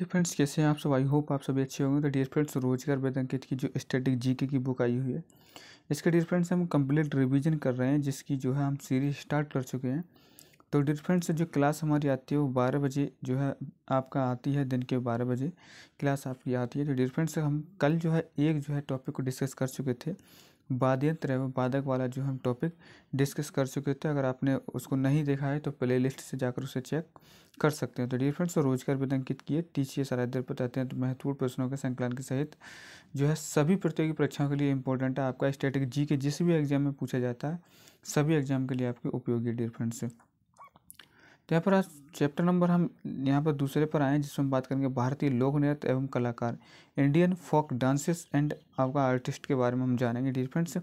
तो फ्रेंड्स कैसे हैं आप सब आई होप आप सभी अच्छे होंगे तो डियर फ्रेंड्स रोजगार वेदंकित की जो स्टैटिक जीके की बुक आई हुई है इसके डियर फ्रेंड्स हम कंप्लीट रिवीजन कर रहे हैं जिसकी जो है हम सीरीज स्टार्ट कर चुके हैं तो डियर फ्रेंड्स जो क्लास हमारी आती है वो बारह बजे जो है आपका आती है दिन के बारह बजे क्लास आपकी आती है तो डियर फ्रेंड्स हम कल जो है एक जो है टॉपिक को डिस्कस कर चुके थे वाद्यंत्र एवं वादक वाला जो हम टॉपिक डिस्कस कर चुके थे अगर आपने उसको नहीं देखा है तो प्लेलिस्ट से जाकर उसे चेक कर सकते हैं तो डियर फ्रेंड्स तो रोजगार वेद किए टीचिए सारा पर रहते हैं तो महत्वपूर्ण प्रश्नों के संकलन के सहित जो है सभी प्रतियोगी परीक्षाओं के लिए इंपॉर्टेंट है आपका स्टेटिक जी के जिस भी एग्जाम में पूछा जाता है सभी एग्जाम के लिए आपके उपयोगी डियर फ्रेंड्स तो यहाँ पर आज चैप्टर नंबर हम यहाँ पर दूसरे पर आए हैं जिसमें हम बात करेंगे भारतीय लोक नृत्य एवं कलाकार इंडियन फोक डांसेस एंड आपका आर्टिस्ट के बारे में हम जानेंगे डियर फ्रेंड्स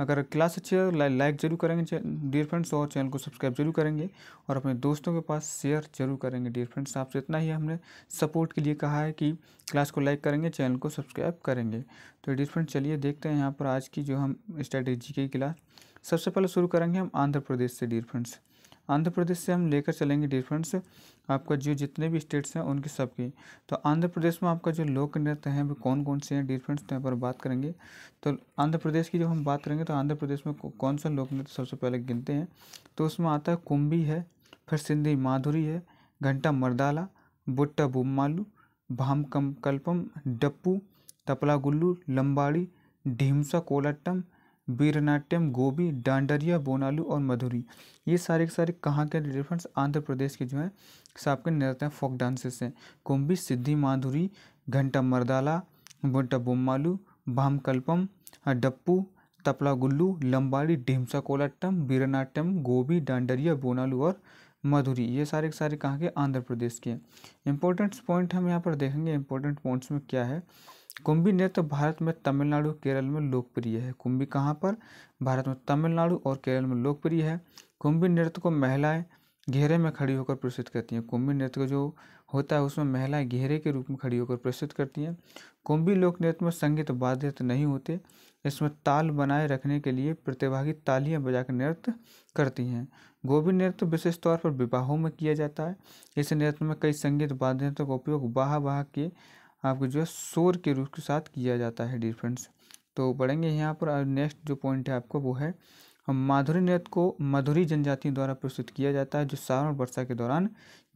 अगर क्लास अच्छी है लाइक जरूर करेंगे डियर फ्रेंड्स और चैनल को सब्सक्राइब जरूर करेंगे और अपने दोस्तों के पास शेयर जरूर करेंगे डियर फ्रेंड्स आपसे इतना ही हमने सपोर्ट के लिए कहा है कि क्लास को लाइक करेंगे चैनल को सब्सक्राइब करेंगे तो डियर फ्रेंड्स चलिए देखते हैं यहाँ पर आज की जो हम स्ट्रेटेजी की क्लास सबसे पहले शुरू करेंगे हम आंध्र प्रदेश से डियर फ्रेंड्स आंध्र प्रदेश से हम लेकर चलेंगे डियर फ्रेंड्स आपका जो जितने भी स्टेट्स हैं उनकी सबकी तो आंध्र प्रदेश में आपका जो लोक नृत्य हैं वो कौन कौन से हैं डियर फ्रेंड्स तो यहाँ पर बात करेंगे तो आंध्र प्रदेश की जब हम बात करेंगे तो आंध्र प्रदेश में कौन सा लोक नृत्य सबसे पहले गिनते हैं तो उसमें आता है कुंभी है फिर सिंधी माधुरी है घंटा मरदाला बुट्टा बुमालू भाम कम कल्पम डप्पू तपला गुल्लू लंबाड़ी ढीमसा कोलाट्टम वीरनाट्यम गोभी डांडरिया बोनालू और मधुरी ये सारे के सारे कहाँ के डिफरेंस आंध्र प्रदेश के जो हैं सबके नृत्य हैं फोक डांसेस हैं कुंभी सिद्धि माधुरी घंटा मरदाला घंटा बोमालू भामकल्पम डप्पू तपला गुल्लू लंबाड़ी ढिमसा कोलाट्टम वीरनाट्यम गोभी डांडरिया बोनालू और मधुरी ये सारे के सारे कहाँ के आंध्र प्रदेश के हैं इंपॉर्टेंट पॉइंट हम यहाँ पर देखेंगे इंपॉर्टेंट पॉइंट्स में क्या है कुंभी नृत्य तो भारत में तमिलनाडु केरल में लोकप्रिय है कुंभी कहाँ पर भारत में तमिलनाडु और केरल में लोकप्रिय है कुंभी नृत्य को महिलाएं घेरे में खड़ी होकर प्रस्तुत करती हैं कुंभी नृत्य जो होता है उसमें महिलाएं घेरे के रूप में खड़ी होकर प्रस्तुत करती हैं कुंभी लोक नृत्य में संगीत वाद्य नहीं होते इसमें ताल बनाए रखने के लिए प्रतिभागी तालियां बजाकर नृत्य करती हैं गोभी नृत्य विशेष तौर पर विवाहों में किया जाता है इस नृत्य में कई संगीत वाद्यों का उपयोग बाह बाह के आपको जो है शोर के रूप के साथ किया जाता है डियर तो पढ़ेंगे यहाँ पर नेक्स्ट जो पॉइंट है आपको वो है माधुरी नृत्य को मधुरी जनजाति द्वारा प्रस्तुत किया जाता है जो सावन और वर्षा के दौरान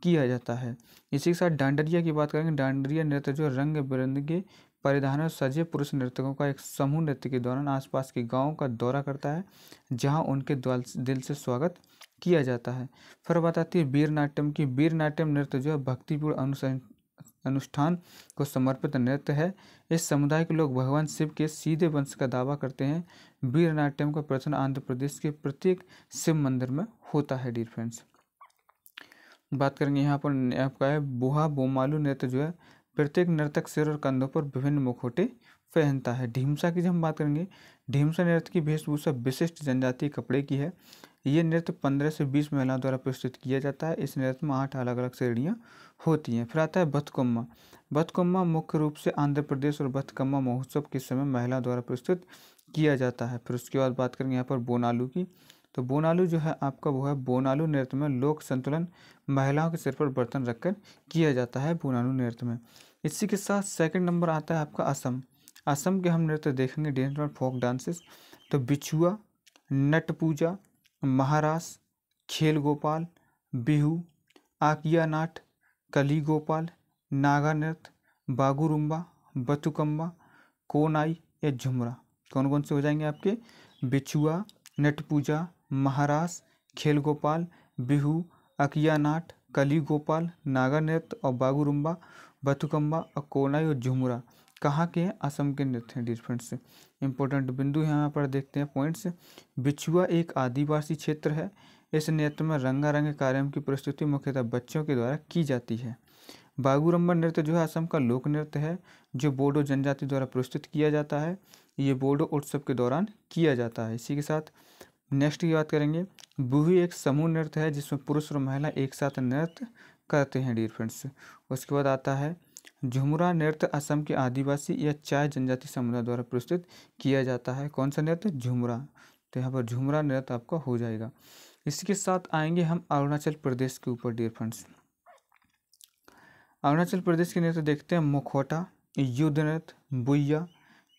किया जाता है इसी के साथ डांडरिया की बात करेंगे डांडरिया नृत्य जो रंग बिरंगे परिधान और सजे पुरुष नृतकों का एक समूह नृत्य के दौरान आसपास के गांवों का दौरा करता है जहां उनके दिल से स्वागत किया जाता है फिर बात आती है वीर नाट्यम की वीर नाट्यम नृत्य जो है भक्तिपूर्ण अनुष्ठान को समर्पित नृत्य है इस समुदाय के लोग भगवान शिव के सीधे वंश का दावा करते हैं वीर नाट्यम का प्रचलन आंध्र प्रदेश के प्रत्येक शिव मंदिर में होता है डियर फ्रेंड्स बात करेंगे यहाँ पर आपका है बुहा बोमालू नृत्य जो है प्रत्येक नर्तक सिर और कंधों पर विभिन्न मुखोटे पहनता है ढीमसा की जब हम बात करेंगे ढीमसा नृत्य की वेशभूषा विशिष्ट जनजातीय कपड़े की है ये नृत्य पंद्रह से बीस महिलाओं द्वारा प्रस्तुत किया जाता है इस नृत्य में आठ अलग अलग श्रेणियाँ होती हैं फिर आता है बथकुम्मा बथकुम्मा मुख्य रूप से आंध्र प्रदेश और बथकम्मा महोत्सव के समय महिला द्वारा प्रस्तुत किया जाता है फिर उसके बाद बात करेंगे यहाँ पर बोनालू की तो बोनालू जो है आपका वो है बोनालू नृत्य में लोक संतुलन महिलाओं के सिर पर बर्तन रखकर किया जाता है बोनालू नृत्य में इसी के साथ सेकंड नंबर आता है आपका असम असम के हम नृत्य देखेंगे डेंस और फोक डांसेस तो बिछुआ नट पूजा महारास खेल गोपाल बिहू आकिया नाट कली गोपाल नागा नृत्य बागुरुम्बा बतुकम्बा कोनाई या झुमरा कौन कौन से हो जाएंगे आपके बिछुआ नट पूजा महारास खेल गोपाल बिहू अकिया नाट कली गोपाल नागा नृत्य और बागुरुम्बा बथुकम्बा और कोनाई और झुमरा कहाँ के हैं असम के नृत्य हैं डियर फ्रेंड्स इंपॉर्टेंट बिंदु यहाँ पर देखते हैं पॉइंट्स बिछुआ एक आदिवासी क्षेत्र है इस नृत्य में रंगारंग कार्यों की प्रस्तुति मुख्यतः बच्चों के द्वारा की जाती है बागुरम्बर नृत्य जो है असम का लोक नृत्य है जो बोडो जनजाति द्वारा प्रस्तुत किया जाता है ये बोडो उत्सव के दौरान किया जाता है इसी के साथ नेक्स्ट की बात करेंगे बूही एक समूह नृत्य है जिसमें पुरुष और महिला एक साथ नृत्य करते हैं डियर फ्रेंड्स उसके बाद आता है झुमरा नृत्य असम के आदिवासी या चाय जनजाति समुदाय द्वारा प्रस्तुत किया जाता है कौन सा नृत्य झुमरा तो यहाँ पर झुमरा नृत्य आपका हो जाएगा इसी के साथ आएंगे हम अरुणाचल प्रदेश के ऊपर डियर फ्रेंड्स अरुणाचल प्रदेश के नृत्य देखते हैं मुखोटा युद्ध नृत्य बुइया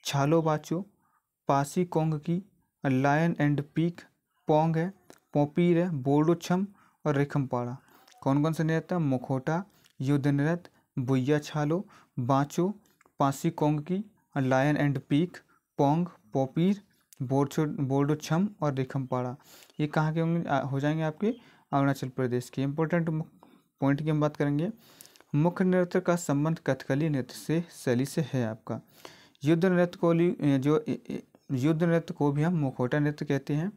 छालो बाचो पासी कोंग की लायन एंड पीक पोंग है पोपीर है बोडो छम और रेखमपाड़ा कौन कौन से नृत्य हैं मुखोटा युद्ध नृत्य बुइया छालो बाँचो पासी कोंग की lion and peacock Ponung Popir Bardo Chham और रेखमपाड़ा ये कहाँ के होंगे हो जाएंगे आपके अरुणाचल प्रदेश के इम्पोर्टेंट पॉइंट की हम बात करेंगे मुख्य नृत्य का संबंध कथकली नृत्य से शैली से है आपका युद्ध नृत्य को जो युद्ध नृत्य को भी हम मुखोटा नृत्य कहते हैं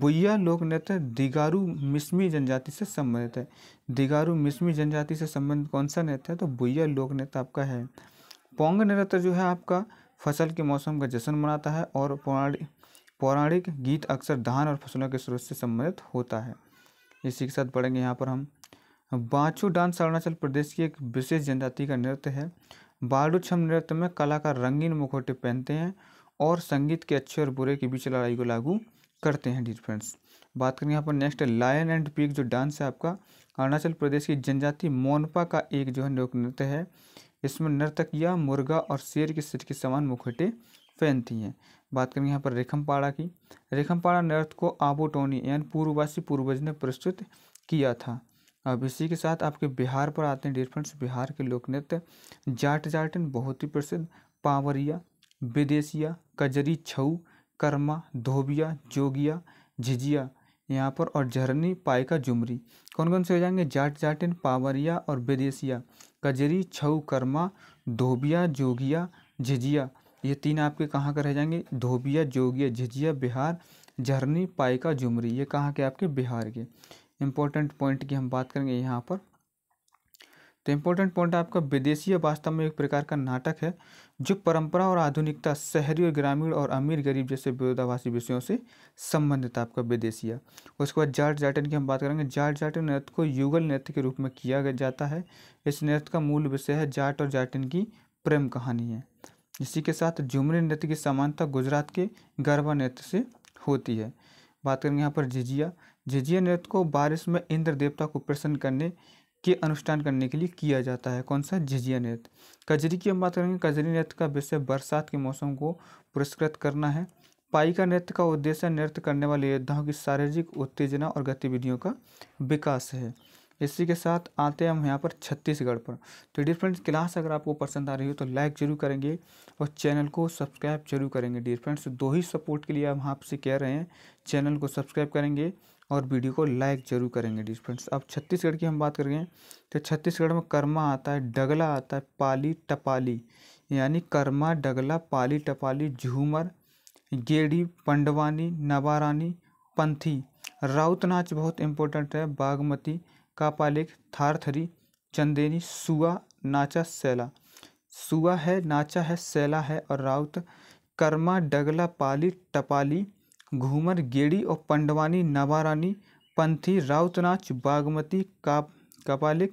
बुया लोक नृत्य दिगारू मिसमी जनजाति से संबंधित है दिगारू मिसमी जनजाति से संबंधित कौन सा नृत्य है तो बुया लोक नृत्य आपका है पोंग नृत्य जो है आपका फसल के मौसम का जश्न मनाता है और पौराणिक पौराणिक गीत अक्सर धान और फसलों के स्रोत से संबंधित होता है इसी के साथ पढ़ेंगे यहाँ पर हम बाछू डांस अरुणाचल प्रदेश की एक विशेष जनजाति का नृत्य है छम नृत्य में कलाकार रंगीन मुखोटे पहनते हैं और संगीत के अच्छे और बुरे के बीच लड़ाई को लागू करते हैं डी फ्रेंड्स बात करें यहाँ पर नेक्स्ट लायन एंड पीक जो डांस है आपका अरुणाचल प्रदेश की जनजाति मोनपा का एक जो है लोक नृत्य है इसमें नर्तकिया मुर्गा और शेर के सिर के समान मुखोटे पहनती हैं बात करेंगे यहाँ पर रेखमपाड़ा की रेखमपाड़ा नृत्य को आबोटोनी यानी पूर्ववासी पूर्वज ने प्रस्तुत किया था अब इसी के साथ आपके बिहार पर आते हैं डियर फ्रेंड्स बिहार के लोक नृत्य जाट जाटन बहुत ही प्रसिद्ध पावरिया विदेशिया कजरी छऊ कर्मा धोबिया जोगिया झिझिया यहाँ पर और झरनी पाइका जुमरी कौन कौन से हो जाएंगे जाट जाटिन पावरिया और विदेशिया कजरी छऊ कर्मा धोबिया जोगिया झिझिया ये तीन आपके कहाँ का रह जाएंगे धोबिया जोगिया झिझिया बिहार झरनी पाइका झुमरी ये कहाँ के आपके बिहार के इम्पोर्टेंट पॉइंट की हम बात करेंगे यहाँ पर तो इम्पोर्टेंट पॉइंट आपका विदेशी वास्तव में एक प्रकार का नाटक है जो परंपरा और आधुनिकता शहरी और ग्रामीण और अमीर गरीब जैसे विरोधाभासी विषयों से संबंधित आपका विदेशिया उसके बाद जाट जाटन की हम बात करेंगे जाट जाटन नृत्य को युगल नृत्य के रूप में किया जाता है इस नृत्य का मूल विषय है जाट और जाटन की प्रेम कहानी है इसी के साथ झुमरी नृत्य की समानता गुजरात के गरबा नृत्य से होती है बात करेंगे यहाँ पर झिझिया झिझिया नृत्य को बारिश में इंद्र देवता को प्रसन्न करने के अनुष्ठान करने के लिए किया जाता है कौन सा झिझिया नृत्य कजरी की हम बात करेंगे कजरी नृत्य का विषय बरसात के मौसम को पुरस्कृत करना है पाई का नृत्य का उद्देश्य नृत्य करने वाले योद्धाओं की शारीरिक उत्तेजना और गतिविधियों का विकास है इसी के साथ आते हैं हम यहाँ पर छत्तीसगढ़ पर तो डियर फ्रेंड्स क्लास अगर आपको पसंद आ रही हो तो लाइक जरूर करेंगे और चैनल को सब्सक्राइब जरूर करेंगे डियर फ्रेंड्स दो ही सपोर्ट के लिए हम आपसे कह रहे हैं चैनल को सब्सक्राइब करेंगे और वीडियो को लाइक जरूर करेंगे डियर फ्रेंड्स अब छत्तीसगढ़ की हम बात करेंगे तो छत्तीसगढ़ में कर्मा आता है डगला आता है पाली टपाली यानी कर्मा डगला पाली टपाली झूमर गेड़ी पंडवानी नवारानी पंथी राउत नाच बहुत इम्पोर्टेंट है बागमती कापालिक थारथरी चंदेनी सुआ नाचा सैला सुआ है नाचा है सैला है और राउत कर्मा डगला पाली टपाली घूमर गेड़ी और पंडवानी नवारानी पंथी राउत नाच बागमती का कपालिक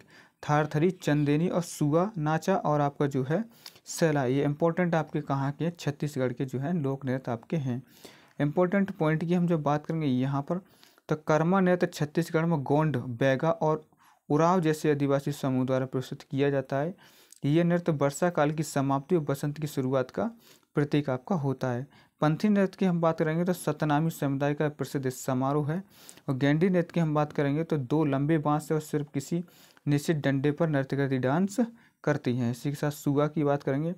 थारथरी चंदेनी और सुआ नाचा और आपका जो है सैला ये इम्पोर्टेंट आपके कहाँ के छत्तीसगढ़ के जो है लोक नृत्य आपके हैं इम्पोर्टेंट पॉइंट की हम जब बात करेंगे यहाँ पर तो कर्मा नृत्य छत्तीसगढ़ में गोंड बैगा और उराव जैसे आदिवासी समूह द्वारा प्रस्तुत किया जाता है ये नृत्य वर्षा काल की समाप्ति और बसंत की शुरुआत का प्रतीक आपका होता है पंथी नृत्य की हम बात करेंगे तो सतनामी समुदाय का प्रसिद्ध समारोह है और गेंडी नृत्य की हम बात करेंगे तो दो लंबे बांस और सिर्फ किसी निश्चित डंडे पर नृत्यगति डांस करती हैं इसी के साथ सुगा की बात करेंगे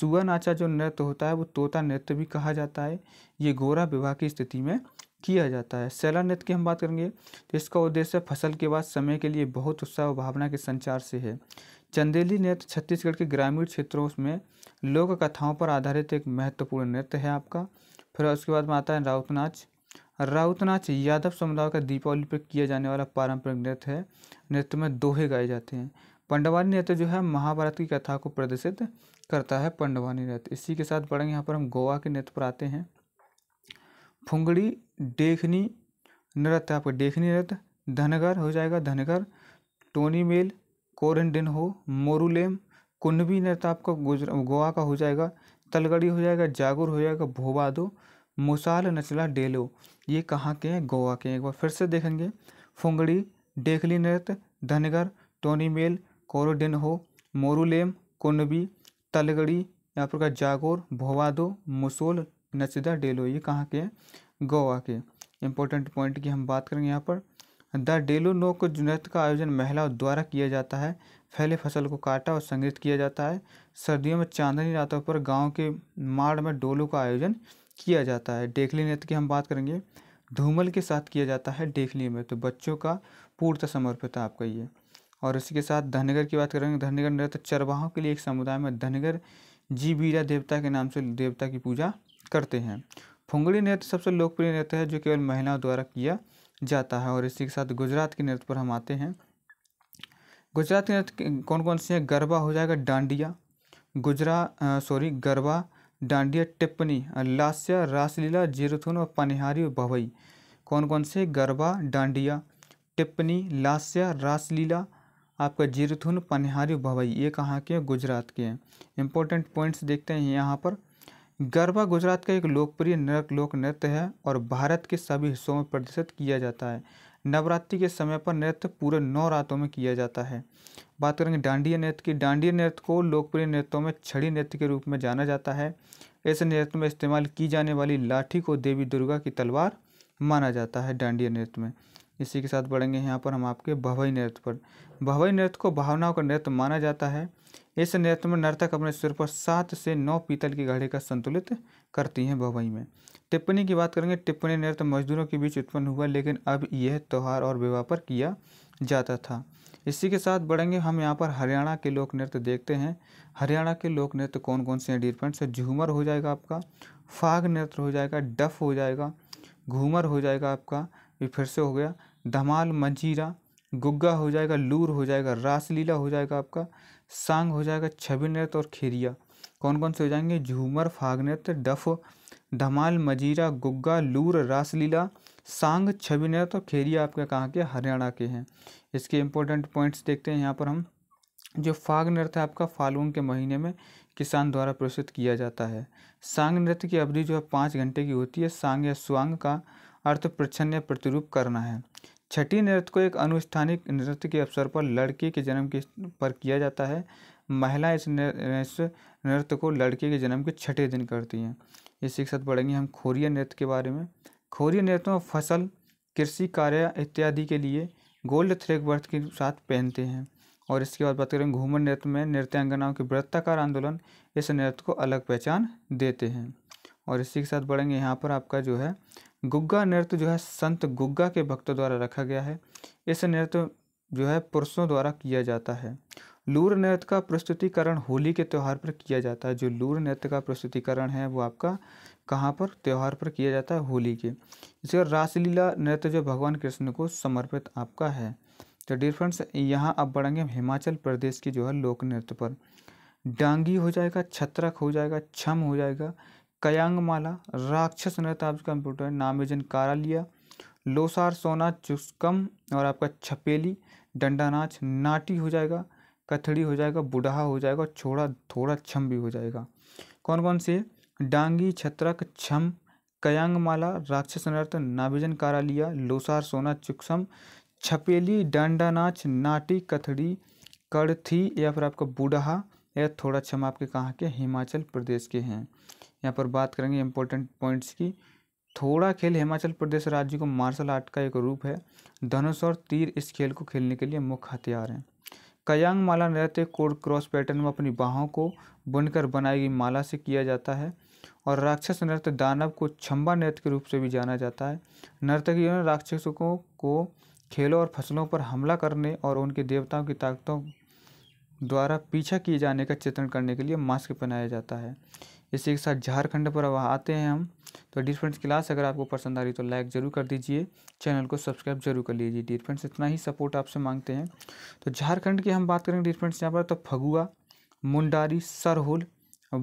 सुगा नाचा जो नृत्य होता है वो तोता नृत्य भी कहा जाता है ये गोरा विवाह की स्थिति में किया जाता है सैला नृत्य की हम बात करेंगे तो इसका उद्देश्य फसल के बाद समय के लिए बहुत उत्साह और भावना के संचार से है चंदेली नृत्य छत्तीसगढ़ के ग्रामीण क्षेत्रों में लोक कथाओं पर आधारित एक महत्वपूर्ण नृत्य है आपका फिर उसके बाद में आता है राउत नाच राउत नाच यादव समुदाय का दीपावली पर किया जाने वाला पारंपरिक नृत्य है नृत्य में दोहे गाए जाते हैं पंडवानी नृत्य जो है महाभारत की कथा को प्रदर्शित करता है पंडवानी नृत्य इसी के साथ बढ़ेंगे यहाँ पर हम गोवा के नृत्य पर आते हैं फुंगड़ी देखनी नृत्य आपका देखनी नृत्य धनगर हो जाएगा धनगर टोनी मेल कोरेंडिन हो मोरूलेम कुंडवी नृत्य आपका गुजरा गोवा का हो जाएगा तलगड़ी हो जाएगा जागुर हो जाएगा भोबादो मुसाल नचला डेलो ये कहाँ के हैं गोवा के हैं एक बार फिर से देखेंगे फुंगड़ी डेखली नृत्य धनगर टोनी मेल कोरोडिन हो मोरूलेम कुंडवी तलगड़ी यहाँ पर का जागोर भोवादो मुसोल नचदा डेलो ये कहाँ के हैं गोवा के इंपॉर्टेंट पॉइंट की हम बात करेंगे यहाँ पर द डेलो नोक नृत्य का आयोजन महिलाओं द्वारा किया जाता है फैले फसल को काटा और संगीत किया जाता है सर्दियों में चांदनी रातों पर गांव के माड़ में डोलो का आयोजन किया जाता है डेखली नृत्य की हम बात करेंगे धूमल के साथ किया जाता है डेखली में तो बच्चों का पूर्णतः समर्पित है आपका ये और इसी के साथ धनगर की बात करेंगे धनगर नृत्य चरवाहों के लिए एक समुदाय में धनगर जी बीरा देवता के नाम से देवता की पूजा करते हैं फुंगड़ी नृत्य सबसे लोकप्रिय नृत्य है जो केवल महिलाओं द्वारा किया जाता है और इसी के साथ गुजरात के नृत्य पर हम आते हैं गुजरात के नृत्य कौन कौन से हैं गरबा हो जाएगा डांडिया गुजरा सॉरी गरबा डांडिया टिप्पणी लास्या रासलीला जीरोथुन और पनिहारी और भवई कौन कौन से गरबा डांडिया टिप्पणी लास्या रासलीला आपका जीरोथुन पनिहारी भवई ये कहाँ के गुजरात के हैं इंपॉर्टेंट पॉइंट्स देखते हैं यहाँ पर गरबा गुजरात का एक लोकप्रिय नृत्य लोक नृत्य है और भारत के सभी हिस्सों में प्रदर्शित किया जाता है नवरात्रि के समय पर नृत्य पूरे नौ रातों में किया जाता है बात करेंगे डांडिया नृत्य की डांडिया नृत्य को लोकप्रिय नृत्यों में छड़ी नृत्य के रूप में जाना जाता है इस नृत्य में इस्तेमाल की जाने वाली लाठी को देवी दुर्गा की तलवार माना जाता है डांडिया नृत्य में इसी के साथ बढ़ेंगे यहाँ पर हम आपके भवई नृत्य पर भवई नृत्य को भावनाओं का नृत्य माना जाता है इस नृत्य में नर्तक अपने सुर पर सात से नौ पीतल की घड़े का संतुलित करती हैं बवई में टिप्पणी की बात करेंगे टिप्पणी नृत्य मजदूरों के बीच उत्पन्न हुआ लेकिन अब यह त्यौहार और विवाह पर किया जाता था इसी के साथ बढ़ेंगे हम यहाँ पर हरियाणा के लोक नृत्य देखते हैं हरियाणा के लोक नृत्य कौन कौन से हैं डियर फ्रेंड्स झूमर हो जाएगा आपका फाग नृत्य हो जाएगा डफ हो जाएगा घूमर हो जाएगा आपका ये फिर से हो गया धमाल मंजीरा गुग्गा हो जाएगा लूर हो जाएगा रासलीला हो जाएगा आपका सांग हो जाएगा छवि नृत्य और खेरिया कौन कौन से हो जाएंगे झूमर फाग नृत्य डफ धमाल मजीरा गुग्गा लूर रासलीला सांग छवि नृत्य और खेरिया आपके कहाँ के हरियाणा के हैं इसके इम्पोर्टेंट पॉइंट्स देखते हैं यहाँ पर हम जो फाग नृत्य आपका फाल्गुन के महीने में किसान द्वारा प्रस्तुत किया जाता है सांग नृत्य की अवधि जो है पाँच घंटे की होती है सांग या स्वांग का अर्थ प्रच्छन्न प्रतिरूप करना है छठी नृत्य को एक अनुष्ठानिक नृत्य के अवसर पर लड़के के जन्म के पर किया जाता है महिला इस नृत्य को लड़के के जन्म के छठे दिन करती हैं इसी के साथ बढ़ेंगे हम खोरिया नृत्य के बारे में खोरिया नृत्य में फसल कृषि कार्य इत्यादि के लिए गोल्ड थ्रेक वर्थ के साथ पहनते हैं और इसके बाद बात करें घूमर नृत्य में नृत्यांगनाओं के वृत्ताकार आंदोलन इस नृत्य को अलग पहचान देते हैं और इसी के साथ बढ़ेंगे यहाँ पर आपका जो है गुग्गा नृत्य जो है संत गुग्गा के भक्तों द्वारा रखा गया है इस नृत्य जो है पुरुषों द्वारा किया जाता है लूर नृत्य का प्रस्तुतिकरण होली के त्यौहार पर किया जाता है जो लूर नृत्य का प्रस्तुतिकरण है वो आपका कहाँ पर त्यौहार पर किया जाता है होली के इसके रासलीला नृत्य जो भगवान कृष्ण को समर्पित आपका है तो डियर फ्रेंड्स यहाँ आप बढ़ेंगे हिमाचल प्रदेश की जो है लोक नृत्य पर डांगी हो जाएगा छत्रक हो जाएगा छम हो जाएगा कयांगमाला राक्षस नृत्य आपका कंप्यूटर नामेजन लिया लोसार सोना चुस्कम और आपका छपेली डंडा नाच नाटी हो जाएगा कथड़ी हो जाएगा बुढ़ा हो जाएगा छोड़ा थोड़ा छम भी हो जाएगा कौन कौन से डांगी छत्रक छम कयांगमाला राक्षस नृत्य नाभिजन लिया लोसार सोना चुक्सम छपेली डांडा नाच नाटी कथड़ी कड़थी या फिर आपका बूढ़ा या थोड़ा छम आपके कहाँ के हिमाचल प्रदेश के हैं यहाँ पर बात करेंगे इंपॉर्टेंट पॉइंट्स की थोड़ा खेल हिमाचल प्रदेश राज्य को मार्शल आर्ट का एक रूप है धनुष और तीर इस खेल को खेलने के लिए मुख्य हथियार हैं कयांग माला नृत्य कोड क्रॉस पैटर्न में अपनी बाहों को बुनकर बनाई गई माला से किया जाता है और राक्षस नृत्य दानव को छम्बा नृत्य के रूप से भी जाना जाता है नर्तकियों ने राक्षसों को खेलों और फसलों पर हमला करने और उनके देवताओं की ताकतों द्वारा पीछा किए जाने का चित्रण करने के लिए मास्क पहनाया जाता है इसी के साथ झारखंड पर अब आते हैं हम तो डियर फ्रेंड्स क्लास अगर आपको पसंद आ रही तो लाइक ज़रूर कर दीजिए चैनल को सब्सक्राइब जरूर कर लीजिए डियर फ्रेंड्स इतना ही सपोर्ट आपसे मांगते हैं तो झारखंड की हम बात करेंगे डियर फ्रेंड्स यहाँ पर तो फगुआ मुंडारी सरहुल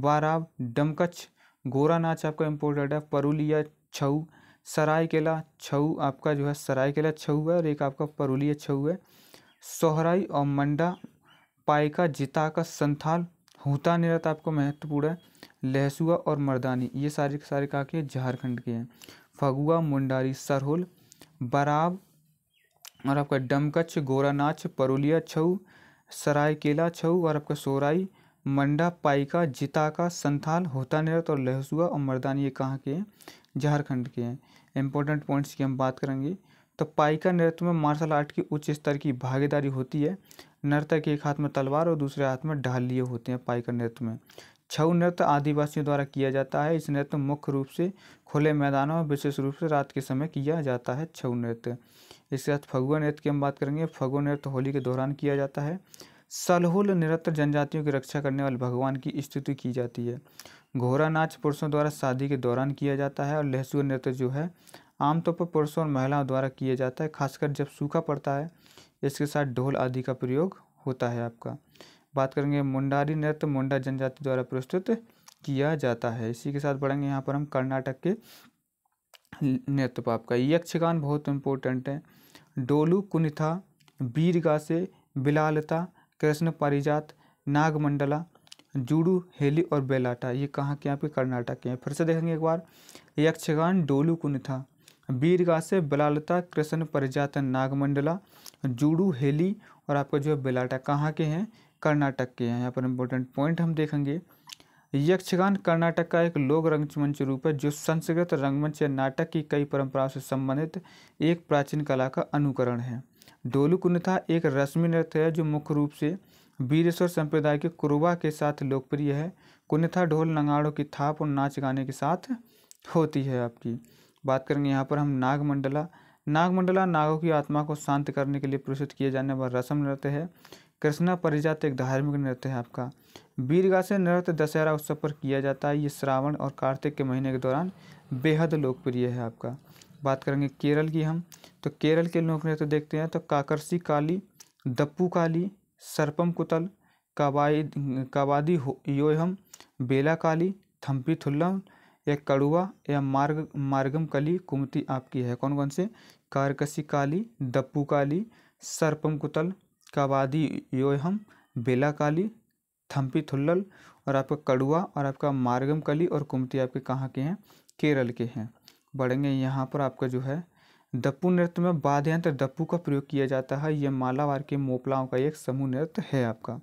वाराब डमकच नाच आपका इम्पोर्टेड है परुलिया छऊ सरायकेला छऊ आपका जो है सरायकेला छऊ है और एक आपका परुलिया छऊ है सोहराई और मंडा पाइका जिता का संथाल होता निरत तो आपको महत्वपूर्ण है लहसुआ और मर्दानी ये सारे के सारे कहा के झारखंड के हैं फगुआ मुंडारी सरहुल बराब और आपका डमकच गोरानाच परुलिया छऊ सरायकेला छऊ और आपका सोराई मंडा पाइका जिताका संथाल होता निरत और लहसुआ और मर्दानी ये कहाँ के हैं झारखंड के हैं इंपॉर्टेंट पॉइंट्स की हम बात करेंगे तो पाइका नृत्य में मार्शल आर्ट की उच्च स्तर की भागीदारी होती है नर्तक एक हाथ में तलवार और दूसरे हाथ में ढाल लिए होते हैं पाइका नृत्य में छऊ नृत्य आदिवासियों द्वारा किया जाता है इस नृत्य मुख्य रूप से खुले मैदानों में विशेष रूप से रात के समय किया जाता है छऊ नृत्य इसके साथ फगुआ नृत्य की हम बात करेंगे फगुआ नृत्य होली के दौरान किया जाता है सलहुल नृत्य जनजातियों की रक्षा करने वाले भगवान की स्तुति की जाती है घोरा नाच पुरुषों द्वारा शादी के दौरान किया जाता है और लहसुआ नृत्य जो है आमतौर पर पुरुषों और महिलाओं द्वारा किया जाता है खासकर जब सूखा पड़ता है इसके साथ ढोल आदि का प्रयोग होता है आपका बात करेंगे मुंडारी नृत्य मुंडा जनजाति द्वारा प्रस्तुत किया जाता है इसी के साथ बढ़ेंगे यहाँ पर हम कर्नाटक के नृत्य पर आपका यक्षगान बहुत इंपॉर्टेंट है डोलू कुनिथा से बिलालता कृष्ण पारिजात नागमंडला जूडू हेली और बेलाटा ये कहाँ के यहाँ पे कर्नाटक के हैं फिर से देखेंगे एक बार यक्षगान डोलू कुनिथा से बलालता कृष्ण परिजात नागमंडला जूडू हेली और आपका जो है बेलाटा कहाँ के हैं कर्नाटक के हैं यहाँ पर इम्पोर्टेंट पॉइंट हम देखेंगे यक्षगान कर्नाटक का एक लोक रंगमंच रूप है जो संस्कृत रंगमंच या नाटक की कई परंपराओं से संबंधित एक प्राचीन कला का अनुकरण है डोलू कुन्था एक रस्मी नृत्य है जो मुख्य रूप से बीरेश्वर संप्रदाय के कुरुबा के साथ लोकप्रिय है कुन्था ढोल नंगाड़ों की थाप और नाच गाने के साथ होती है आपकी बात करेंगे यहाँ पर हम नागमंडला नागमंडला नागों की आत्मा को शांत करने के लिए प्रस्तुत किए जाने वाला रसम नृत्य है कृष्णा परिजात एक धार्मिक नृत्य है आपका से नृत्य दशहरा उत्सव पर किया जाता है ये श्रावण और कार्तिक के महीने के दौरान बेहद लोकप्रिय है आपका बात करेंगे केरल की हम तो केरल के लोक नृत्य देखते हैं तो काकरसी काली दप्पू काली सरपम कुतल काबाई काबादी योहम बेला काली थम्पी थुल्लम या कड़ुआ या मार्ग मार्गम कली कुमती आपकी है कौन कौन से कारकसी काली दप्पू काली सरपम कुतल वादी योहम बेला काली थम्पी थुल्लल और आपका कड़ुआ और आपका मार्गम कली और कुमती आपके कहाँ के हैं केरल के हैं बढ़ेंगे यहाँ पर आपका जो है दप्पू नृत्य में वाद्य यंत्र दप्पू का प्रयोग किया जाता है यह मालावार के मोपलाओं का एक समूह नृत्य है आपका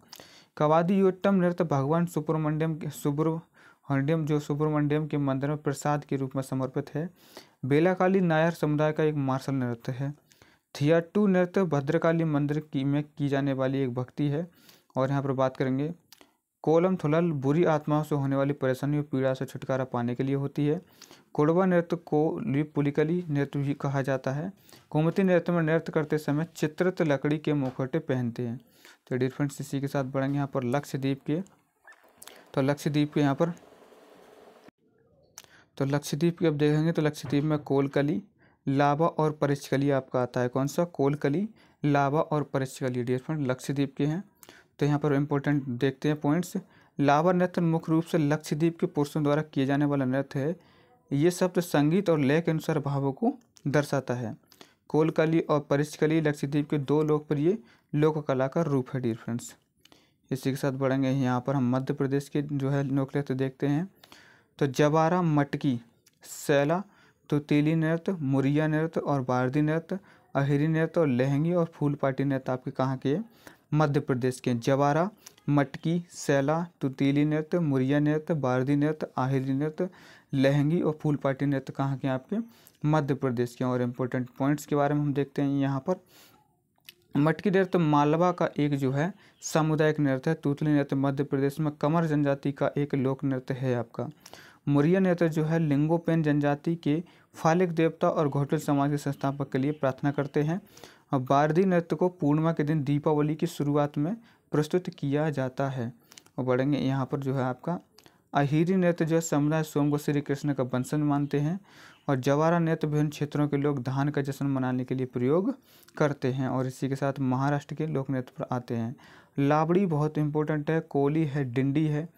कवादी योट्टम नृत्य भगवान सुब्रमण्यम सुब्रमण्यम जो सुब्रमण्यम के मंदिर में प्रसाद के रूप में समर्पित है बेलाकाली नायर समुदाय का एक मार्शल नृत्य है थियाटू नृत्य भद्रकाली मंदिर की में की जाने वाली एक भक्ति है और यहाँ पर बात करेंगे कोलम थुलल बुरी आत्माओं से होने वाली परेशानी और पीड़ा से छुटकारा पाने के लिए होती है कोड़वा नृत्य को पुलिकली नृत्य भी कहा जाता है कुमती नृत्य में नृत्य करते समय चित्रित लकड़ी के मुखौटे पहनते हैं तो डियर फ्रेंड्स इसी के साथ बढ़ेंगे यहाँ पर लक्ष्यद्वीप के तो लक्ष्यद्वीप के यहाँ पर तो लक्ष्यद्वीप की अब देखेंगे तो लक्षद्वीप में कोलकली लावा और परिचकली आपका आता है कौन सा कोलकली लावा और परिचकली डियर फ्रेंड लक्षद्वीप के हैं तो यहाँ पर इंपॉर्टेंट देखते हैं पॉइंट्स लावा नृत्य मुख्य रूप से लक्षद्वीप के पुरुषों द्वारा किए जाने वाला नृत्य है ये शब्द संगीत और लय के अनुसार भावों को दर्शाता है कोलकली और परिचकली लक्षद्वीप के दो लोकप्रिय लोक कला का रूप है डियर फ्रेंड्स इसी के साथ बढ़ेंगे यहाँ पर हम मध्य प्रदेश के जो है लोक नृत्य देखते हैं तो जवारा मटकी सैला तुतीली नृत्य मुरिया नृत्य और बारदी नृत्य अहिरी नृत्य और लहंगी और फूलपाटी नृत्य आपके कहाँ के मध्य प्रदेश के जवारा मटकी सैला तुतीली नृत्य मुरिया नृत्य बारदी नृत्य आहिरी नृत्य लहंगी और फूलपाटी नृत्य कहाँ के आपके मध्य प्रदेश के और इम्पोर्टेंट पॉइंट्स के बारे में हम देखते हैं यहाँ पर मटकी नृत्य मालवा का एक जो है सामुदायिक नृत्य है तूतली नृत्य मध्य प्रदेश में कमर जनजाति का एक लोक नृत्य है आपका मुरिया नृत्य जो है लिंगोपेन जनजाति के फालिक देवता और घोटल समाज के संस्थापक के लिए प्रार्थना करते हैं और बारदी नृत्य को पूर्णिमा के दिन दीपावली की शुरुआत में प्रस्तुत किया जाता है और बढ़ेंगे यहाँ पर जो है आपका अहिरी नृत्य जो है समुदाय सोम को श्री कृष्ण का बंसन मानते हैं और जवारा नृत्य विभिन्न क्षेत्रों के लोग धान का जश्न मनाने के लिए प्रयोग करते हैं और इसी के साथ महाराष्ट्र के लोक नृत्य पर आते हैं लाबड़ी बहुत इंपॉर्टेंट है कोली है डिंडी है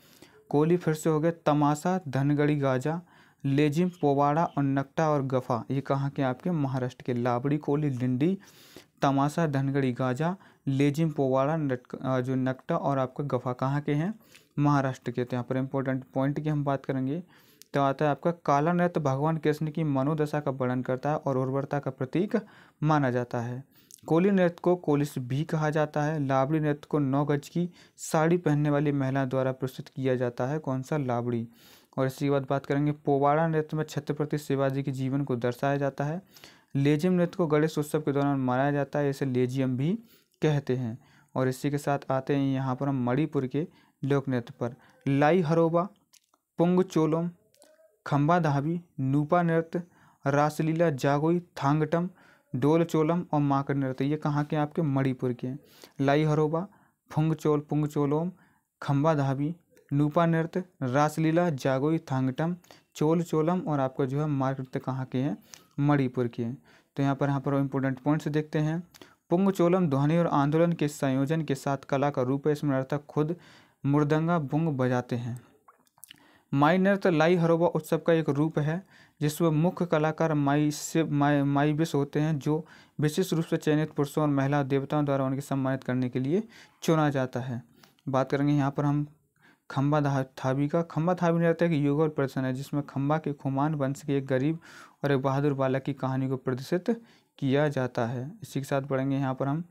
कोली फिर से हो गया तमाशा धनगढ़ी गाजा लेजिम पोवाड़ा और नकटा और गफ़ा ये कहाँ के आपके महाराष्ट्र के लाबड़ी कोली लिंडी तमाशा धनगढ़ी गाजा लेजिम पोवाड़ा जो नकटा और आपका गफ़ा कहाँ के हैं महाराष्ट्र के तो यहाँ पर इम्पोर्टेंट पॉइंट की हम बात करेंगे तो आता है आपका काला नृत्य भगवान कृष्ण की मनोदशा का वर्णन करता है और उर्वरता का प्रतीक माना जाता है कोली नृत्य को कोलिस भी कहा जाता है लाबड़ी नृत्य को नौ गज की साड़ी पहनने वाली महिला द्वारा प्रस्तुत किया जाता है कौन सा लाबड़ी और के बाद बात करेंगे पोवाड़ा नृत्य में छत्रपति शिवाजी के जीवन को दर्शाया जाता है लेजियम नृत्य को गणेश उत्सव के दौरान मनाया जाता है इसे लेजियम भी कहते हैं और इसी के साथ आते हैं यहाँ पर हम मणिपुर के लोक नृत्य पर लाई हरोबा पुंग चोलोम खम्बा धाबी नूपा नृत्य रासलीला जागोई थांगटम डोल चोलम और माकर नृत्य ये कहाँ के आपके मणिपुर के हैं लाई हरोबा फुंग चोल पुंग चोलोम खम्बा धाबी नूपा नृत्य रासलीला जागोई थांगटम चोल चोलम और आपका जो है मार्ग नृत्य कहाँ के हैं मणिपुर के हैं तो यहाँ पर यहाँ पर इंपॉर्टेंट पॉइंट्स देखते हैं पुंग चोलम ध्वनि और आंदोलन के संयोजन के साथ कला का रूप है इसमें नर्तक खुद मुर्दंगा बुंग बजाते हैं माई नृत्य लाई हरोबा उत्सव का एक रूप है जिसमें मुख्य कलाकार माई से माई माई विश होते हैं जो विशेष रूप से चयनित पुरुषों और महिला देवताओं द्वारा उनके सम्मानित करने के लिए चुना जाता है बात करेंगे यहाँ पर हम खम्बा थावी का खम्बा रहता है एक युग और प्रदर्शन है जिसमें खम्बा के खुमान वंश के एक गरीब और एक बहादुर बालक की कहानी को प्रदर्शित किया जाता है इसी के साथ पढ़ेंगे यहाँ पर हम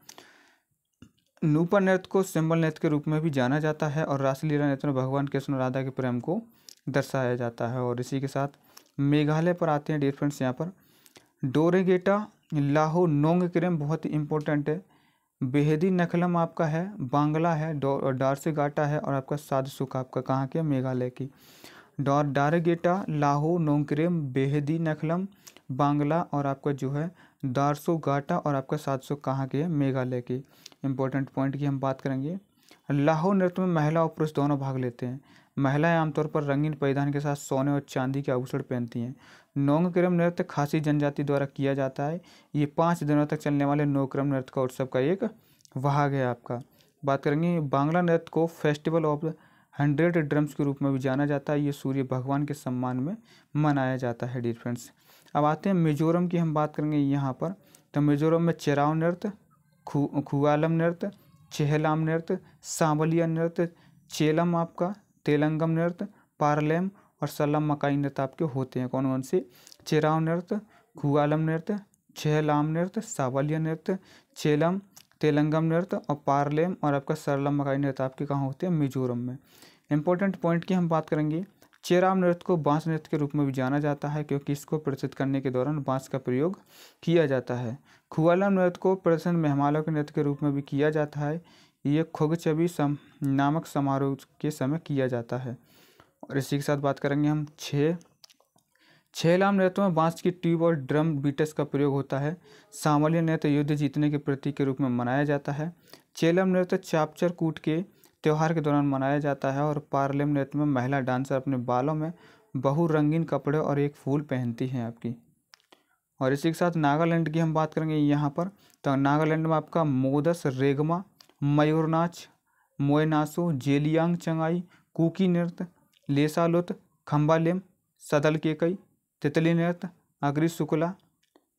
नूपर नृत्य को सिंबल नृत्य के रूप में भी जाना जाता है और रासलीला नृत्य में भगवान कृष्ण राधा के प्रेम को दर्शाया जाता है और इसी के साथ मेघालय पर आते हैं डेयर फ्रेंड्स यहाँ पर डोरेगेटा लाहो नोंग क्रेम बहुत ही इंपॉर्टेंट है बेहदी नखलम आपका है बांग्ला है डॉ डारसेगाटा है और आपका सादसुख आपका कहाँ के मेघालय की डॉ डारगेटा लाहो नोंकरेम बेहदी नखलम बांग्ला और आपका जो है दारसो गाटा और आपका सात सौ कहाँ के है मेघालय की इंपॉर्टेंट पॉइंट की हम बात करेंगे लाहौर नृत्य में महिला और पुरुष दोनों भाग लेते हैं महिलाएं आमतौर पर रंगीन परिधान के साथ सोने और चांदी के आभूषण पहनती हैं नोंगक्रम नृत्य खासी जनजाति द्वारा किया जाता है ये पाँच दिनों तक चलने वाले नोक्रम नृत्य का उत्सव का एक भाग है आपका बात करेंगे बांग्ला नृत्य को फेस्टिवल ऑफ हंड्रेड ड्रम्स के रूप में भी जाना जाता है ये सूर्य भगवान के सम्मान में मनाया जाता है डियर फ्रेंड्स अब आते हैं मिजोरम की हम बात करेंगे यहाँ पर तो मिजोरम में चेराव नृत्य खु खुआलम नृत्य चेहलाम नृत्य सांवलिया नृत्य चेलम आपका तेलंगम नृत्य पारलेम और सलम मकाई नृत्य आपके होते हैं कौन कौन से चेराव नृत्य खुआलम नृत्य छहलाम नृत्य सावलिया नृत्य चेलम तेलंगम नृत्य और पारलेम और आपका सरलम मकाई नृत्य आपके कहाँ होते हैं मिजोरम में इंपॉर्टेंट पॉइंट की हम बात करेंगे चेराम नृत्य को बांस नृत्य के रूप में भी जाना जाता है क्योंकि इसको प्रदर्शित करने के दौरान बांस का प्रयोग किया जाता है खुआलम नृत्य को प्रदर्शन मेहमानों के नृत्य के रूप में भी किया जाता है ये खुगचबी सम नामक समारोह के समय किया जाता है और इसी के साथ बात करेंगे हम छः छः लाम नृत्यों में बांस की ट्यूब और ड्रम बीटस का प्रयोग होता है सामान्य नृत्य युद्ध जीतने के प्रतीक के रूप में मनाया जाता है चेलम नृत्य चापचर कूट के त्यौहार के दौरान मनाया जाता है और पार्लम नृत्य में महिला डांसर अपने बालों में बहुरंगीन कपड़े और एक फूल पहनती हैं आपकी और इसी के साथ नागालैंड की हम बात करेंगे यहाँ पर तो नागालैंड में आपका मोदस रेगमा मयूरनाच मोयनासो जेलियांग चंगाई कुकी नृत्य लेसालुत खम्बालिम सदल केकई तितली नृत्य अग्री शुक्ला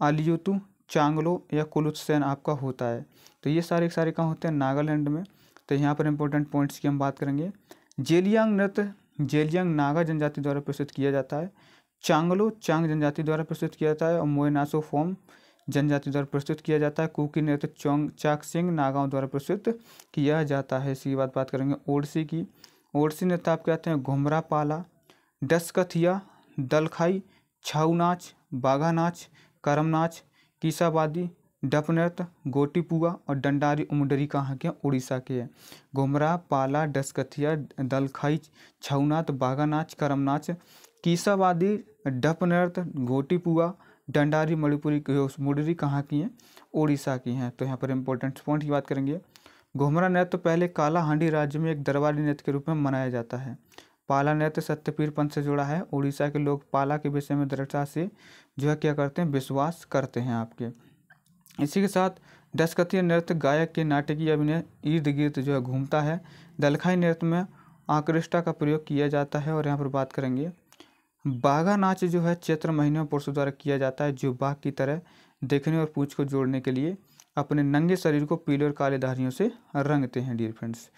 आलियोतु चांगलो या कुलुत्सैन आपका होता है तो ये सारे सारे कहाँ होते हैं नागालैंड में तो यहाँ पर इंपॉर्टेंट पॉइंट्स की हम बात करेंगे जेलियांग नृत्य जेलियांग नागा जनजाति द्वारा प्रस्तुत किया जाता है चांगलो चांग जनजाति द्वारा प्रस्तुत किया जाता है और मोयनासो फॉर्म जनजाति द्वारा प्रस्तुत किया जाता है कुकी नृत्य चौंग चाक सिंह नागाओं द्वारा प्रस्तुत किया जाता है इसके बाद बात करेंगे ओडसी की ओडसी नृत्य आप कहते हैं घुमरा पाला डस्कथिया दलखाई छाऊ नाच बाघा नाच करम नाच कीसाबादी डप नृत्य गोटीपुआ और डंडारी उमडरी कहाँ के उड़ीसा के हैं घुमरा पाला डसकथिया दलखाई छऊ नाच बाघा नाच करम नाच कीसाबादी डप नृत्य गोटीपुआ डंडारी मणिपुरी मुडरी कहाँ की हैं उड़ीसा की हैं तो यहाँ पर इंपॉर्टेंट पॉइंट की बात करेंगे घुमरा नृत्य पहले काला हांडी राज्य में एक दरबारी नृत्य के रूप में मनाया जाता है पाला नृत्य सत्यपीर पंथ से जुड़ा है उड़ीसा के लोग पाला के विषय में दृढ़ता से जो है क्या करते हैं विश्वास करते हैं आपके इसी के साथ दस्कतीय नृत्य गायक के नाटकीय अभिनय इर्द गिर्द जो है घूमता है दलखाई नृत्य में आकृष्टा का प्रयोग किया जाता है और यहाँ पर बात करेंगे बाघा नाच जो है चैत्र महीने में पुरुषों द्वारा किया जाता है जो बाघ की तरह देखने और पूछ को जोड़ने के लिए अपने नंगे शरीर को पीले और काले धारियों से रंगते हैं डियर फ्रेंड्स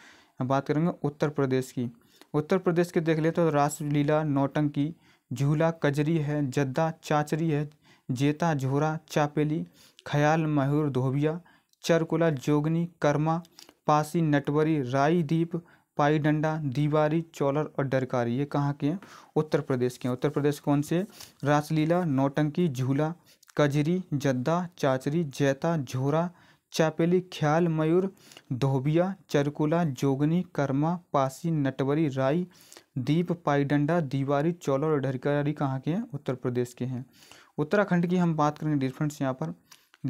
बात करेंगे उत्तर प्रदेश की उत्तर प्रदेश के देख ले तो रासलीला नौटंकी झूला कजरी है जद्दा चाचरी है जेता झोरा चापेली खयाल मयूर धोबिया चरकुला जोगनी कर्मा पासी नटवरी राई दीप पाई डंडा दीवारी चौलर और डरकारी ये कहाँ के हैं उत्तर प्रदेश के हैं उत्तर प्रदेश कौन से रासलीला नौटंकी झूला कजरी जद्दा चाचरी जैता झोरा चापेली ख्याल मयूर धोबिया चरकुला जोगनी कर्मा पासी नटवरी राई दीप पाईडंडा दीवारी चौलर और ढरकारी कहाँ के हैं उत्तर प्रदेश के हैं उत्तराखंड की हम बात करेंगे डिफरेंट्स यहाँ पर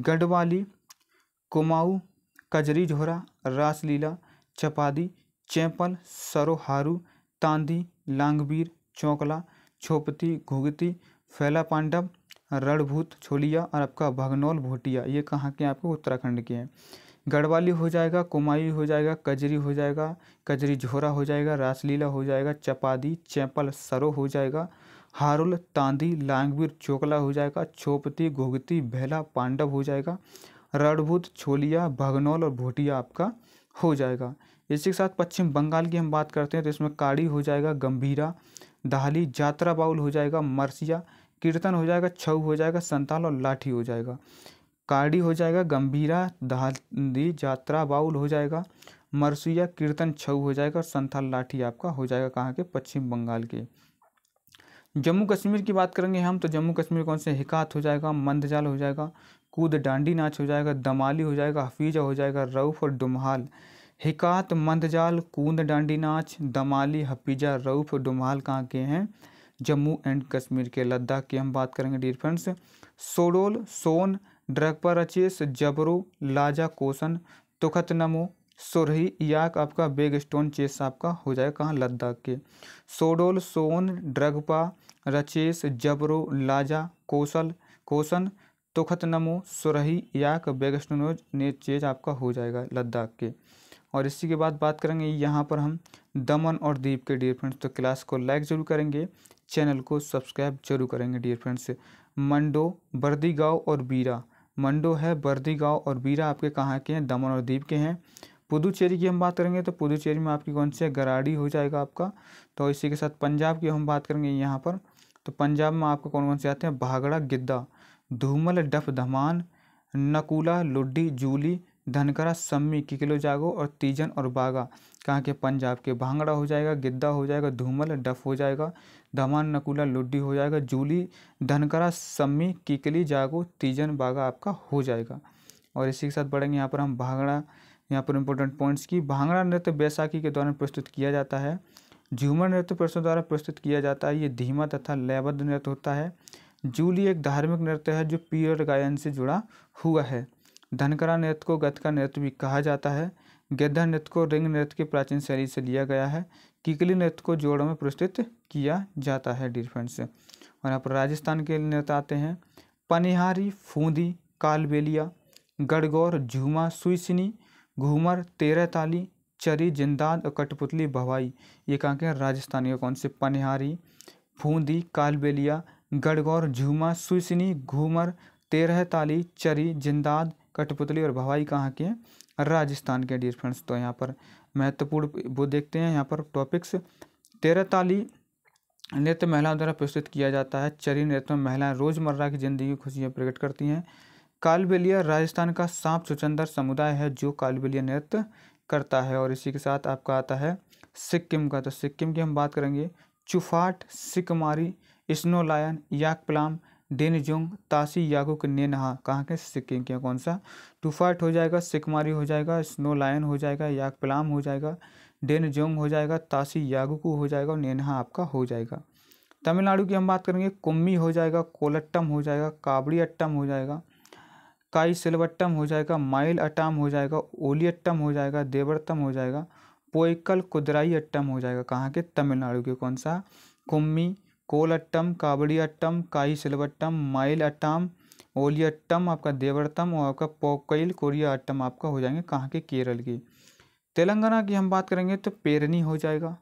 गढ़वाली कुमाऊँ कजरी झोरा रासलीला चपादी चैंपल सरोहारू तांदी लांगबीर चौकला छोपती घुगती फैला पांडव रणभूत छोलिया और आपका भगनौल भोटिया ये कहाँ के आपको उत्तराखंड के हैं गढ़वाली हो जाएगा कुमाई हो जाएगा कजरी हो जाएगा कजरी झोरा हो जाएगा रासलीला हो जाएगा चपादी चैंपल सरो हो जाएगा हारुल तांदी लांगवीर चोकला हो जाएगा छोपती घुगती भैला पांडव हो जाएगा रणभूत छोलिया भगनौल और भोटिया आपका हो जाएगा इसी के साथ पश्चिम बंगाल की हम बात करते हैं तो इसमें काड़ी हो जाएगा गंभीरा दहाली जात्रा बाउल हो जाएगा मरसिया कीर्तन हो जाएगा छऊ हो जाएगा संताल और लाठी हो जाएगा काड़ी हो जाएगा गंभीरा दहली जात्रा बाउल हो जाएगा मरसिया कीर्तन छऊ हो जाएगा और संथाल लाठी आपका हो जाएगा कहाँ के पश्चिम बंगाल के जम्मू कश्मीर की बात करेंगे हम तो जम्मू कश्मीर कौन से हिकात हो जाएगा मंदजाल हो जाएगा कूद डांडी नाच हो जाएगा दमाली हो जाएगा हफीजा हो जाएगा रऊफ और डुमहाल हिकात मंदजाल कूद डांडी नाच दमाली हपीजा रऊफ डुमाल कहाँ के हैं जम्मू एंड कश्मीर के लद्दाख की हम बात करेंगे डियर फ्रेंड्स सोडोल सोन पर रचेस जबरू लाजा कोसन तुखत नमो सोरही याक आपका बेग स्टोन चेस आपका हो जाएगा कहाँ लद्दाख के सोडोल सोन ड्रगपा रचेस जबरो लाजा कोसल कोसन तुखत नमो सुरही याक स्टोन ने चेज आपका हो जाएगा लद्दाख के और इसी के बाद बात करेंगे यहाँ पर हम दमन और दीप के डियर फ्रेंड्स तो क्लास को लाइक ज़रूर करेंगे चैनल को सब्सक्राइब जरूर करेंगे डियर फ्रेंड्स मंडो बर्दी गाँव और बीरा मंडो है बर्दी गाँव और बीरा आपके कहाँ के हैं दमन और दीप के हैं पुदुचेरी की हम बात करेंगे तो पुदुचेरी में आपकी कौन सी है गराड़ी हो जाएगा आपका तो इसी के साथ पंजाब की हम बात करेंगे यहाँ पर तो पंजाब में आपको कौन कौन से आते हैं भागड़ा गिद्दा धूमल डफ धमान नकूला लुड्डी जूली धनकरा सम्मी किकलो जागो और तीजन और बागा कहाँ के पंजाब के भांगड़ा हो जाएगा गिद्दा हो जाएगा धूमल डफ हो जाएगा धमान नकुला लुड्डी हो जाएगा जूली धनकरा सम्मी किकली जागो तीजन बागा आपका हो जाएगा और इसी के साथ बढ़ेंगे यहाँ पर हम भांगड़ा यहाँ पर इंपॉर्टेंट पॉइंट्स की भांगड़ा नृत्य बैसाखी के दौरान प्रस्तुत किया जाता है झूमर नृत्य प्रश्न द्वारा प्रस्तुत किया जाता है ये धीमा तथा लयबद्ध नृत्य होता है जूली एक धार्मिक नृत्य है जो पीरियड गायन से जुड़ा हुआ है धनकरा नृत्य को गतका नृत्य भी कहा जाता है गेद्धा नृत्य को रिंग नृत्य की प्राचीन शैली से लिया गया है किकली नृत्य को जोड़ों में प्रस्तुत किया जाता है डियर फ्रेंड्स और यहाँ पर राजस्थान के नृत्य आते हैं पनिहारी फूंदी कालबेलिया गढ़गौर झूमा सुईसनी घूमर तेरह ताली चरी जिंदाद और कठपुतली भवाई ये कहाँ के राजस्थान के कौन से पनिहारी फूंदी कालबेलिया गढ़गौर झूमा सुईसनी घूमर तेरह ताली चरी जिंदाद कठपुतली और भवाई कहाँ के है राजस्थान के डियर फ्रेंड्स तो यहाँ पर महत्वपूर्ण वो देखते हैं यहाँ पर टॉपिक्स तेरह ताली नृत्य महिलाओं द्वारा प्रस्तुत किया जाता है चरी नृत्य में महिलाएं रोजमर्रा की जिंदगी की खुशियाँ प्रकट करती हैं कालबेलिया राजस्थान का सांप चुचंदर समुदाय है जो कालबेलिया नृत्य करता है और इसी के साथ आपका आता है सिक्किम का तो सिक्किम की हम बात करेंगे Chufaat Sikmari snow lion yak प्लाम जोंग तासी याकुक नेनहा कहाँ के सिक्किम के कौन सा टूफाट हो जाएगा सिकमारी हो जाएगा स्नो लायन हो जाएगा याक प्लाम हो जाएगा जोंग हो जाएगा तासी यागुकू हो जाएगा और नेनहा आपका हो जाएगा तमिलनाडु की हम बात करेंगे कुम्मी हो जाएगा कोलट्टम हो जाएगा काबड़ी अट्टम हो जाएगा काई सिलवट्टम हो जाएगा माइल अटाम हो जाएगा ओली अट्टम हो जाएगा देवरतम हो जाएगा पोइकल कुदराई अट्टम हो जाएगा कहाँ के तमिलनाडु के कौन सा कुम्मी काबड़ी अट्टम काई सिलवट्टम माइल ओली अट्टम आपका देवरतम और आपका पोकइल कोरिया अट्टम आपका हो जाएंगे कहाँ के केरल की तेलंगाना की हम बात करेंगे तो पेरनी हो जाएगा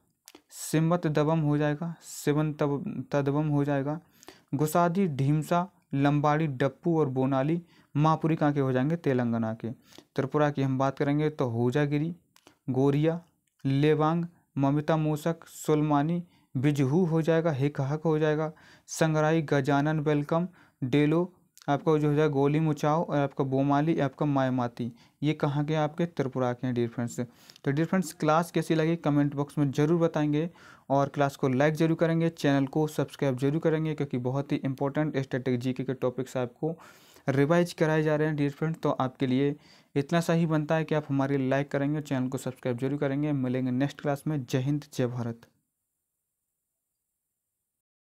सिमत दबम हो जाएगा सिवन तब तदबम हो जाएगा गुसादी ढीमसा लंबाड़ी डप्पू और बोनाली मापुरी कहाँ के हो जाएंगे तेलंगाना के त्रिपुरा की हम बात करेंगे तो होजागिरी गोरिया लेवांग ममिता मूसक सुलमानी बिजहू हो जाएगा हक हो जाएगा संगराई गजानन वेलकम डेलो आपका जो हो जाएगा गोली मुचाओ और आपका बोमाली आपका मायमाती ये कहाँ के आपके त्रिपुरा के हैं डियर फ्रेंड्स तो डियर फ्रेंड्स क्लास कैसी लगी कमेंट बॉक्स में ज़रूर बताएंगे और क्लास को लाइक ज़रूर करेंगे चैनल को सब्सक्राइब जरूर करेंगे क्योंकि बहुत ही इंपॉर्टेंट स्ट्रेटेजी के टॉपिक्स आपको रिवाइज कराए जा रहे हैं डियर फ्रेंड तो आपके लिए इतना सा ही बनता है कि आप हमारे लाइक करेंगे चैनल को सब्सक्राइब जरूर करेंगे मिलेंगे नेक्स्ट क्लास में जय हिंद जय भारत